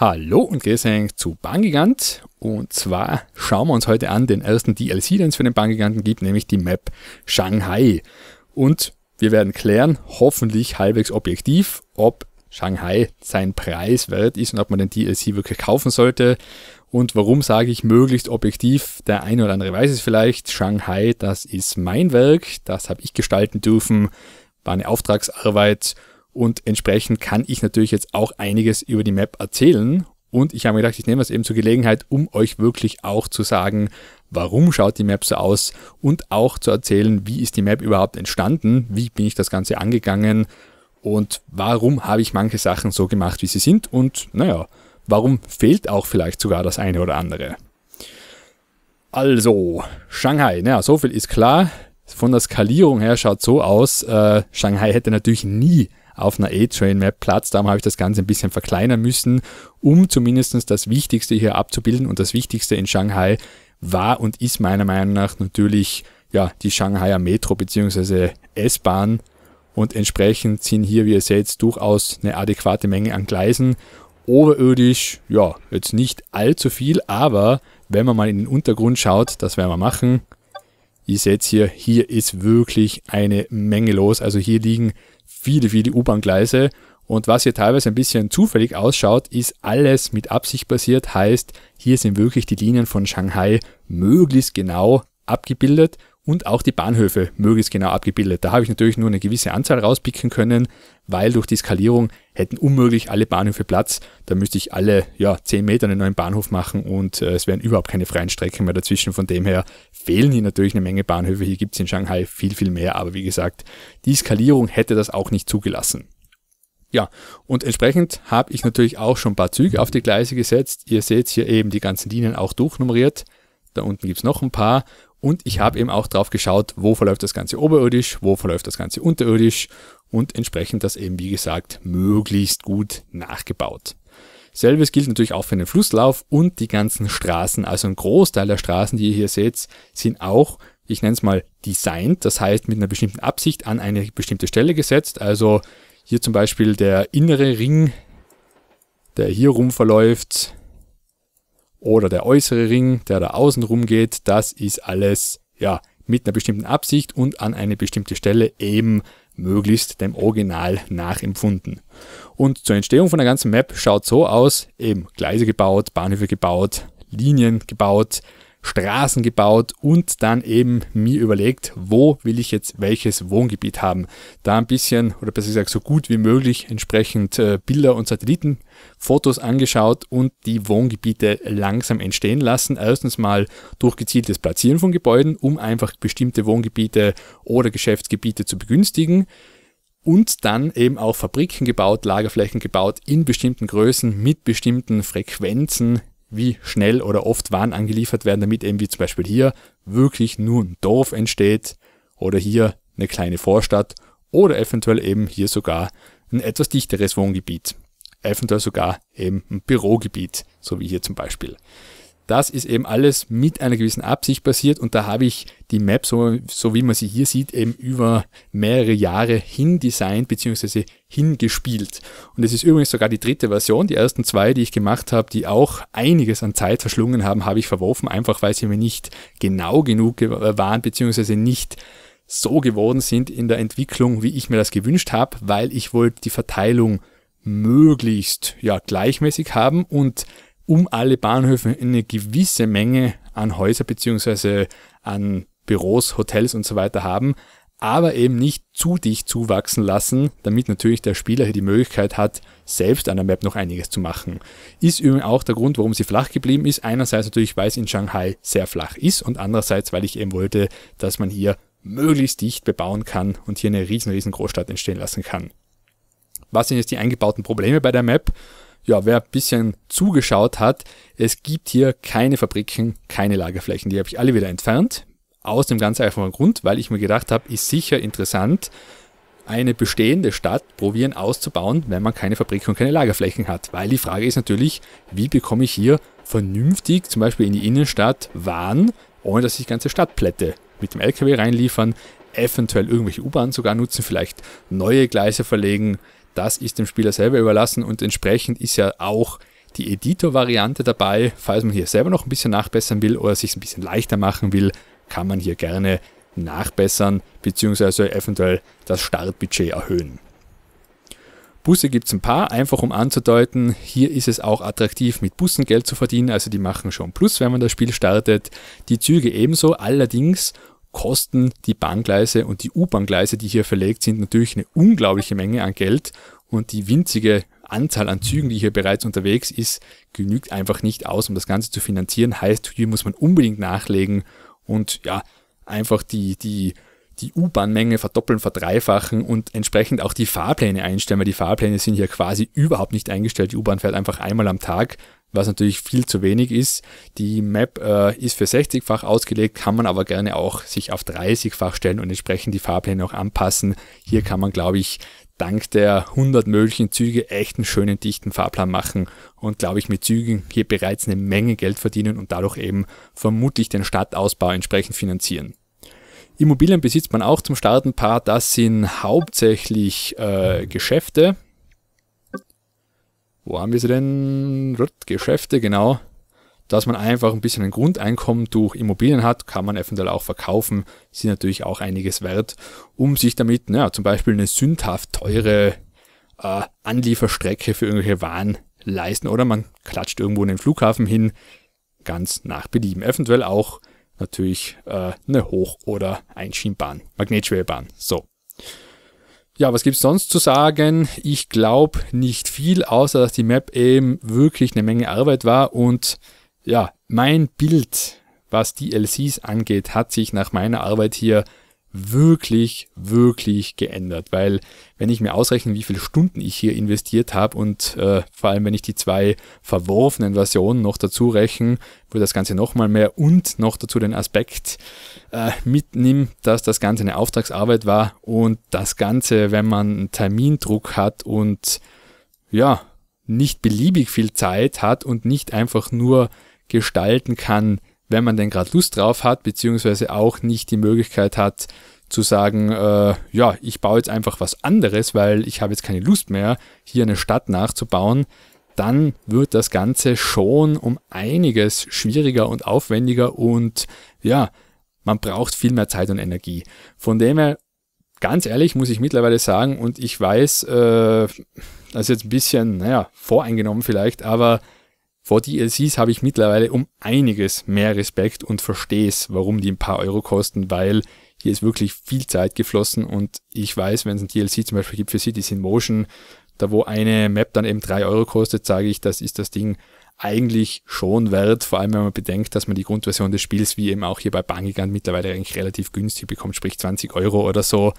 Hallo und grüß zu Bangigant. Und zwar schauen wir uns heute an den ersten DLC, den es für den Bangiganten gibt, nämlich die Map Shanghai. Und wir werden klären, hoffentlich halbwegs objektiv, ob Shanghai sein Preis wert ist und ob man den DLC wirklich kaufen sollte. Und warum sage ich möglichst objektiv? Der eine oder andere weiß es vielleicht. Shanghai, das ist mein Werk, das habe ich gestalten dürfen, war eine Auftragsarbeit und entsprechend kann ich natürlich jetzt auch einiges über die Map erzählen. Und ich habe mir gedacht, ich nehme das eben zur Gelegenheit, um euch wirklich auch zu sagen, warum schaut die Map so aus und auch zu erzählen, wie ist die Map überhaupt entstanden, wie bin ich das Ganze angegangen und warum habe ich manche Sachen so gemacht, wie sie sind und naja, warum fehlt auch vielleicht sogar das eine oder andere. Also, Shanghai, naja, so viel ist klar. Von der Skalierung her schaut so aus, äh, Shanghai hätte natürlich nie auf einer A-Train-Map Platz. Darum habe ich das Ganze ein bisschen verkleinern müssen, um zumindest das Wichtigste hier abzubilden. Und das Wichtigste in Shanghai war und ist meiner Meinung nach natürlich ja, die Shanghaier Metro bzw. S-Bahn. Und entsprechend sind hier, wie ihr seht, durchaus eine adäquate Menge an Gleisen. Oberirdisch, ja, jetzt nicht allzu viel, aber wenn man mal in den Untergrund schaut, das werden wir machen. Ihr seht hier, hier ist wirklich eine Menge los. Also hier liegen viele, viele U-Bahn-Gleise. Und was hier teilweise ein bisschen zufällig ausschaut, ist alles mit Absicht basiert. Heißt, hier sind wirklich die Linien von Shanghai möglichst genau abgebildet und auch die Bahnhöfe möglichst genau abgebildet. Da habe ich natürlich nur eine gewisse Anzahl rauspicken können, weil durch die Skalierung hätten unmöglich alle Bahnhöfe Platz. Da müsste ich alle ja, 10 Meter einen neuen Bahnhof machen und äh, es wären überhaupt keine freien Strecken mehr dazwischen. Von dem her fehlen hier natürlich eine Menge Bahnhöfe. Hier gibt es in Shanghai viel, viel mehr. Aber wie gesagt, die Skalierung hätte das auch nicht zugelassen. Ja, und entsprechend habe ich natürlich auch schon ein paar Züge auf die Gleise gesetzt. Ihr seht hier eben die ganzen Linien auch durchnummeriert. Da unten gibt es noch ein paar und ich habe eben auch drauf geschaut, wo verläuft das Ganze oberirdisch, wo verläuft das Ganze unterirdisch und entsprechend das eben, wie gesagt, möglichst gut nachgebaut. Selbes gilt natürlich auch für den Flusslauf und die ganzen Straßen. Also ein Großteil der Straßen, die ihr hier seht, sind auch, ich nenne es mal, designed, das heißt mit einer bestimmten Absicht an eine bestimmte Stelle gesetzt. Also hier zum Beispiel der innere Ring, der hier rum verläuft, oder der äußere Ring, der da außen rum geht, das ist alles, ja, mit einer bestimmten Absicht und an eine bestimmte Stelle eben möglichst dem Original nachempfunden. Und zur Entstehung von der ganzen Map schaut so aus, eben Gleise gebaut, Bahnhöfe gebaut, Linien gebaut, Straßen gebaut und dann eben mir überlegt, wo will ich jetzt welches Wohngebiet haben. Da ein bisschen oder besser gesagt so gut wie möglich entsprechend äh, Bilder und Satellitenfotos angeschaut und die Wohngebiete langsam entstehen lassen. Erstens mal durch gezieltes Platzieren von Gebäuden, um einfach bestimmte Wohngebiete oder Geschäftsgebiete zu begünstigen und dann eben auch Fabriken gebaut, Lagerflächen gebaut in bestimmten Größen mit bestimmten Frequenzen, wie schnell oder oft Waren angeliefert werden, damit eben wie zum Beispiel hier wirklich nur ein Dorf entsteht oder hier eine kleine Vorstadt oder eventuell eben hier sogar ein etwas dichteres Wohngebiet, eventuell sogar eben ein Bürogebiet, so wie hier zum Beispiel das ist eben alles mit einer gewissen Absicht passiert und da habe ich die Map, so, so wie man sie hier sieht, eben über mehrere Jahre hindesignt bzw. hingespielt. Und es ist übrigens sogar die dritte Version. Die ersten zwei, die ich gemacht habe, die auch einiges an Zeit verschlungen haben, habe ich verworfen, einfach weil sie mir nicht genau genug äh, waren bzw. nicht so geworden sind in der Entwicklung, wie ich mir das gewünscht habe, weil ich wollte die Verteilung möglichst ja gleichmäßig haben und um alle Bahnhöfe eine gewisse Menge an Häuser beziehungsweise an Büros, Hotels und so weiter haben, aber eben nicht zu dicht zuwachsen lassen, damit natürlich der Spieler hier die Möglichkeit hat, selbst an der Map noch einiges zu machen. Ist übrigens auch der Grund, warum sie flach geblieben ist. Einerseits natürlich, weil es in Shanghai sehr flach ist und andererseits, weil ich eben wollte, dass man hier möglichst dicht bebauen kann und hier eine riesen, riesen Großstadt entstehen lassen kann. Was sind jetzt die eingebauten Probleme bei der Map? ja, wer ein bisschen zugeschaut hat, es gibt hier keine Fabriken, keine Lagerflächen. Die habe ich alle wieder entfernt. Aus dem ganz einfachen Grund, weil ich mir gedacht habe, ist sicher interessant, eine bestehende Stadt probieren auszubauen, wenn man keine Fabriken und keine Lagerflächen hat. Weil die Frage ist natürlich, wie bekomme ich hier vernünftig zum Beispiel in die Innenstadt Waren, ohne dass ich ganze Stadtplätte mit dem LKW reinliefern, eventuell irgendwelche U-Bahnen sogar nutzen, vielleicht neue Gleise verlegen, das ist dem Spieler selber überlassen und entsprechend ist ja auch die Editor-Variante dabei. Falls man hier selber noch ein bisschen nachbessern will oder sich ein bisschen leichter machen will, kann man hier gerne nachbessern bzw. eventuell das Startbudget erhöhen. Busse gibt es ein paar, einfach um anzudeuten, hier ist es auch attraktiv, mit Bussen Geld zu verdienen, also die machen schon Plus, wenn man das Spiel startet. Die Züge ebenso, allerdings kosten die Bahngleise und die u bahngleise die hier verlegt sind, natürlich eine unglaubliche Menge an Geld und die winzige Anzahl an Zügen, die hier bereits unterwegs ist, genügt einfach nicht aus, um das Ganze zu finanzieren. Heißt, hier muss man unbedingt nachlegen und ja, einfach die, die, die U-Bahn-Menge verdoppeln, verdreifachen und entsprechend auch die Fahrpläne einstellen, weil die Fahrpläne sind hier quasi überhaupt nicht eingestellt. Die U-Bahn fährt einfach einmal am Tag was natürlich viel zu wenig ist. Die Map äh, ist für 60-fach ausgelegt, kann man aber gerne auch sich auf 30-fach stellen und entsprechend die Fahrpläne auch anpassen. Hier kann man, glaube ich, dank der 100 möglichen Züge echt einen schönen, dichten Fahrplan machen und, glaube ich, mit Zügen hier bereits eine Menge Geld verdienen und dadurch eben vermutlich den Stadtausbau entsprechend finanzieren. Immobilien besitzt man auch zum Starten. Paar, das sind hauptsächlich äh, Geschäfte, wo haben wir sie denn? Geschäfte, genau. Dass man einfach ein bisschen ein Grundeinkommen durch Immobilien hat, kann man eventuell auch verkaufen, sind natürlich auch einiges wert, um sich damit, naja, zum Beispiel eine sündhaft teure äh, Anlieferstrecke für irgendwelche Waren leisten oder man klatscht irgendwo in den Flughafen hin, ganz nach Belieben. Eventuell auch natürlich äh, eine Hoch- oder Einschienbahn, Magnetschwebebahn. So. Ja, was gibt es sonst zu sagen? Ich glaube nicht viel, außer dass die Map eben wirklich eine Menge Arbeit war und ja, mein Bild, was die LCs angeht, hat sich nach meiner Arbeit hier wirklich, wirklich geändert. Weil wenn ich mir ausrechne, wie viele Stunden ich hier investiert habe und äh, vor allem, wenn ich die zwei verworfenen Versionen noch dazu rechne, wo das Ganze nochmal mehr und noch dazu den Aspekt äh, mitnimmt, dass das Ganze eine Auftragsarbeit war und das Ganze, wenn man einen Termindruck hat und ja, nicht beliebig viel Zeit hat und nicht einfach nur gestalten kann, wenn man denn gerade Lust drauf hat, beziehungsweise auch nicht die Möglichkeit hat zu sagen, äh, ja, ich baue jetzt einfach was anderes, weil ich habe jetzt keine Lust mehr, hier eine Stadt nachzubauen, dann wird das Ganze schon um einiges schwieriger und aufwendiger und ja, man braucht viel mehr Zeit und Energie. Von dem her, ganz ehrlich, muss ich mittlerweile sagen, und ich weiß, äh, das ist jetzt ein bisschen, naja, voreingenommen vielleicht, aber vor DLCs habe ich mittlerweile um einiges mehr Respekt und verstehe es, warum die ein paar Euro kosten, weil hier ist wirklich viel Zeit geflossen und ich weiß, wenn es ein DLC zum Beispiel gibt für Cities in Motion, da wo eine Map dann eben drei Euro kostet, sage ich, das ist das Ding eigentlich schon wert, vor allem wenn man bedenkt, dass man die Grundversion des Spiels, wie eben auch hier bei Bangigan, mittlerweile eigentlich relativ günstig bekommt, sprich 20 Euro oder so.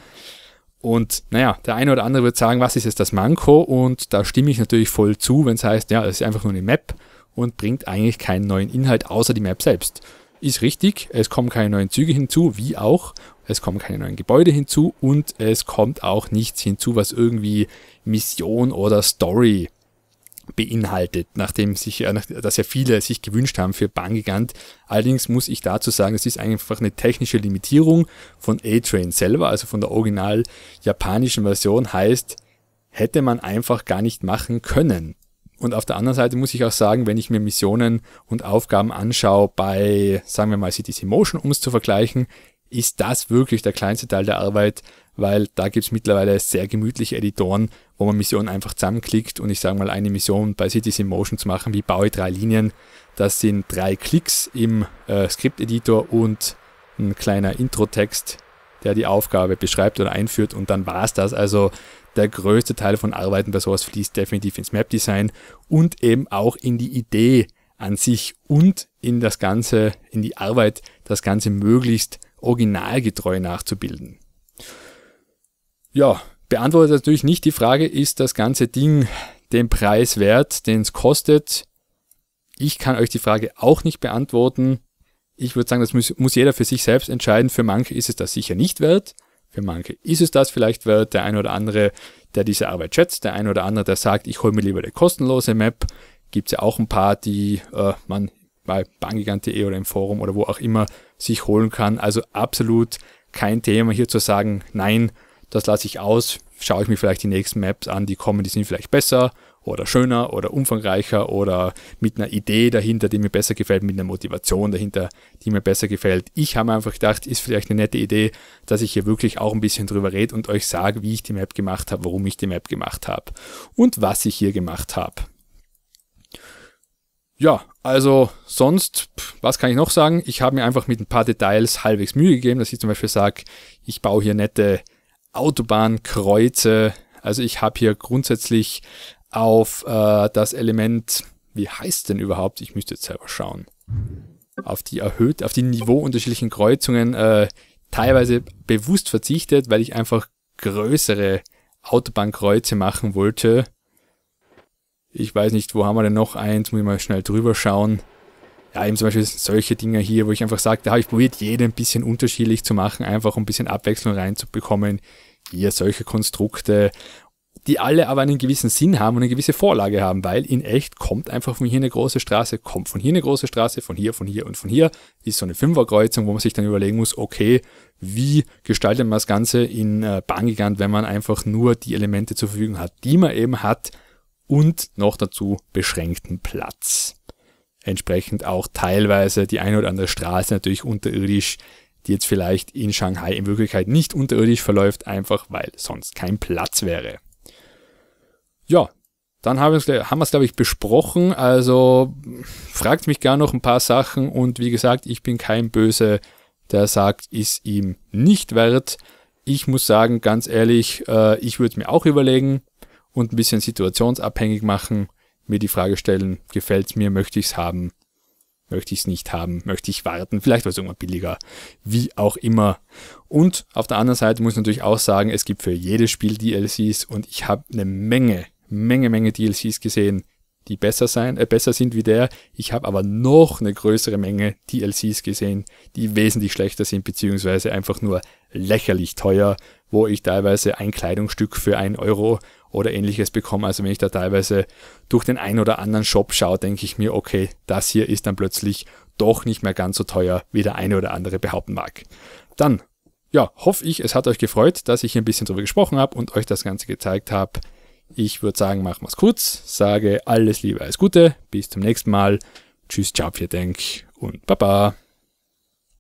Und naja, der eine oder andere wird sagen, was ist jetzt das Manko? Und da stimme ich natürlich voll zu, wenn es heißt, ja, das ist einfach nur eine Map und bringt eigentlich keinen neuen Inhalt außer die Map selbst. Ist richtig, es kommen keine neuen Züge hinzu, wie auch, es kommen keine neuen Gebäude hinzu und es kommt auch nichts hinzu, was irgendwie Mission oder Story beinhaltet, nachdem sich, äh, dass ja viele sich gewünscht haben für Bangigant. Allerdings muss ich dazu sagen, es ist einfach eine technische Limitierung von A-Train selber, also von der original japanischen Version, heißt, hätte man einfach gar nicht machen können. Und auf der anderen Seite muss ich auch sagen, wenn ich mir Missionen und Aufgaben anschaue, bei, sagen wir mal, CTC Motion, um es zu vergleichen, ist das wirklich der kleinste Teil der Arbeit, weil da gibt es mittlerweile sehr gemütliche Editoren, wo man Missionen einfach zusammenklickt und ich sage mal, eine Mission bei CTC Motion zu machen, wie baue ich drei Linien, das sind drei Klicks im äh, Skripteditor und ein kleiner Intro-Text, der die Aufgabe beschreibt oder einführt und dann war es das. Also der größte Teil von Arbeiten bei sowas fließt definitiv ins Map-Design und eben auch in die Idee an sich und in das Ganze, in die Arbeit, das Ganze möglichst originalgetreu nachzubilden. Ja, beantwortet natürlich nicht die Frage, ist das ganze Ding den Preis wert, den es kostet? Ich kann euch die Frage auch nicht beantworten. Ich würde sagen, das muss, muss jeder für sich selbst entscheiden. Für manche ist es das sicher nicht wert. Für manche ist es das vielleicht wert, der ein oder andere, der diese Arbeit schätzt, der ein oder andere, der sagt, ich hole mir lieber eine kostenlose Map. Gibt es ja auch ein paar, die äh, man bei bangigant.de oder im Forum oder wo auch immer sich holen kann. Also absolut kein Thema hier zu sagen, nein, das lasse ich aus, schaue ich mir vielleicht die nächsten Maps an, die kommen, die sind vielleicht besser oder schöner oder umfangreicher oder mit einer Idee dahinter, die mir besser gefällt, mit einer Motivation dahinter, die mir besser gefällt. Ich habe einfach gedacht, ist vielleicht eine nette Idee, dass ich hier wirklich auch ein bisschen drüber rede und euch sage, wie ich die Map gemacht habe, warum ich die Map gemacht habe und was ich hier gemacht habe. Ja, also sonst, was kann ich noch sagen? Ich habe mir einfach mit ein paar Details halbwegs Mühe gegeben, dass ich zum Beispiel sage, ich baue hier nette Autobahnkreuze. Also ich habe hier grundsätzlich auf äh, das Element, wie heißt denn überhaupt? Ich müsste jetzt selber schauen. Auf die erhöht, auf die Niveau unterschiedlichen Kreuzungen äh, teilweise bewusst verzichtet, weil ich einfach größere Autobahnkreuze machen wollte. Ich weiß nicht, wo haben wir denn noch eins? Muss ich mal schnell drüber schauen. Ja, eben zum Beispiel solche Dinger hier, wo ich einfach sage, da habe ich probiert, jede ein bisschen unterschiedlich zu machen, einfach um ein bisschen Abwechslung reinzubekommen. Hier solche Konstrukte die alle aber einen gewissen Sinn haben und eine gewisse Vorlage haben, weil in echt kommt einfach von hier eine große Straße, kommt von hier eine große Straße, von hier, von hier und von hier, ist so eine Fünferkreuzung, wo man sich dann überlegen muss, okay, wie gestaltet man das Ganze in äh, Bahngigant, wenn man einfach nur die Elemente zur Verfügung hat, die man eben hat und noch dazu beschränkten Platz. Entsprechend auch teilweise die eine oder andere Straße natürlich unterirdisch, die jetzt vielleicht in Shanghai in Wirklichkeit nicht unterirdisch verläuft, einfach weil sonst kein Platz wäre. Ja, dann haben wir es, glaube ich, besprochen. Also fragt mich gar noch ein paar Sachen und wie gesagt, ich bin kein Böse, der sagt, ist ihm nicht wert. Ich muss sagen, ganz ehrlich, äh, ich würde mir auch überlegen und ein bisschen situationsabhängig machen, mir die Frage stellen, gefällt es mir, möchte ich es haben, möchte ich es nicht haben, möchte ich warten, vielleicht war es irgendwann billiger, wie auch immer. Und auf der anderen Seite muss ich natürlich auch sagen, es gibt für jedes Spiel DLCs und ich habe eine Menge Menge, Menge DLCs gesehen, die besser sein, äh, besser sind wie der. Ich habe aber noch eine größere Menge DLCs gesehen, die wesentlich schlechter sind, beziehungsweise einfach nur lächerlich teuer, wo ich teilweise ein Kleidungsstück für ein Euro oder ähnliches bekomme. Also wenn ich da teilweise durch den ein oder anderen Shop schaue, denke ich mir, okay, das hier ist dann plötzlich doch nicht mehr ganz so teuer, wie der eine oder andere behaupten mag. Dann, ja, hoffe ich, es hat euch gefreut, dass ich hier ein bisschen drüber gesprochen habe und euch das Ganze gezeigt habe. Ich würde sagen, machen wir es kurz. Sage alles Liebe, alles Gute. Bis zum nächsten Mal. Tschüss, ciao, vielen Dank und Baba.